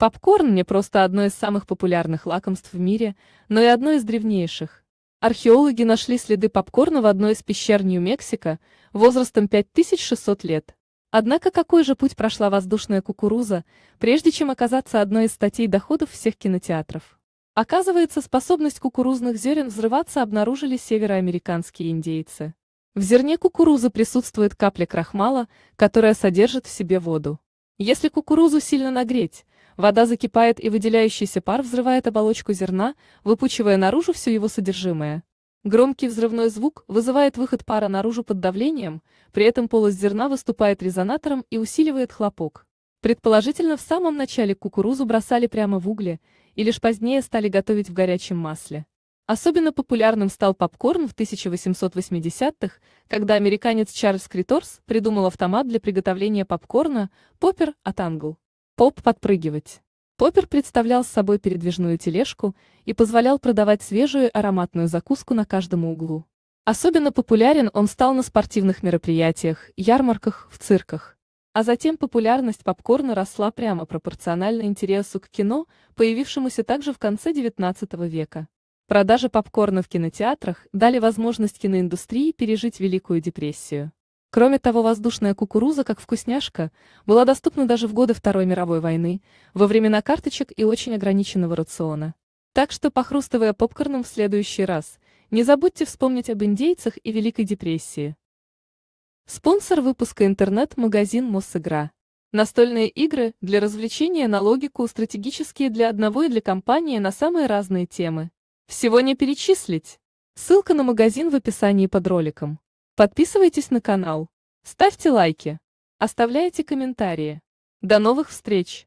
Попкорн не просто одно из самых популярных лакомств в мире, но и одно из древнейших. Археологи нашли следы попкорна в одной из пещер Нью-Мексико возрастом 5600 лет. Однако какой же путь прошла воздушная кукуруза, прежде чем оказаться одной из статей доходов всех кинотеатров? Оказывается, способность кукурузных зерен взрываться обнаружили североамериканские индейцы. В зерне кукурузы присутствует капля крахмала, которая содержит в себе воду. Если кукурузу сильно нагреть, Вода закипает и выделяющийся пар взрывает оболочку зерна, выпучивая наружу все его содержимое. Громкий взрывной звук вызывает выход пара наружу под давлением, при этом полость зерна выступает резонатором и усиливает хлопок. Предположительно, в самом начале кукурузу бросали прямо в угли, и лишь позднее стали готовить в горячем масле. Особенно популярным стал попкорн в 1880-х, когда американец Чарльз Криторс придумал автомат для приготовления попкорна, поппер от Англ. Поп подпрыгивать. Поппер представлял собой передвижную тележку и позволял продавать свежую ароматную закуску на каждом углу. Особенно популярен он стал на спортивных мероприятиях, ярмарках, в цирках. А затем популярность попкорна росла прямо пропорционально интересу к кино, появившемуся также в конце XIX века. Продажи попкорна в кинотеатрах дали возможность киноиндустрии пережить Великую депрессию. Кроме того, воздушная кукуруза, как вкусняшка, была доступна даже в годы Второй мировой войны, во времена карточек и очень ограниченного рациона. Так что, похрустывая попкорном в следующий раз, не забудьте вспомнить об индейцах и Великой депрессии. Спонсор выпуска интернет-магазин Мосигра. Настольные игры для развлечения на логику, стратегические для одного и для компании на самые разные темы. Всего не перечислить. Ссылка на магазин в описании под роликом. Подписывайтесь на канал, ставьте лайки, оставляйте комментарии. До новых встреч!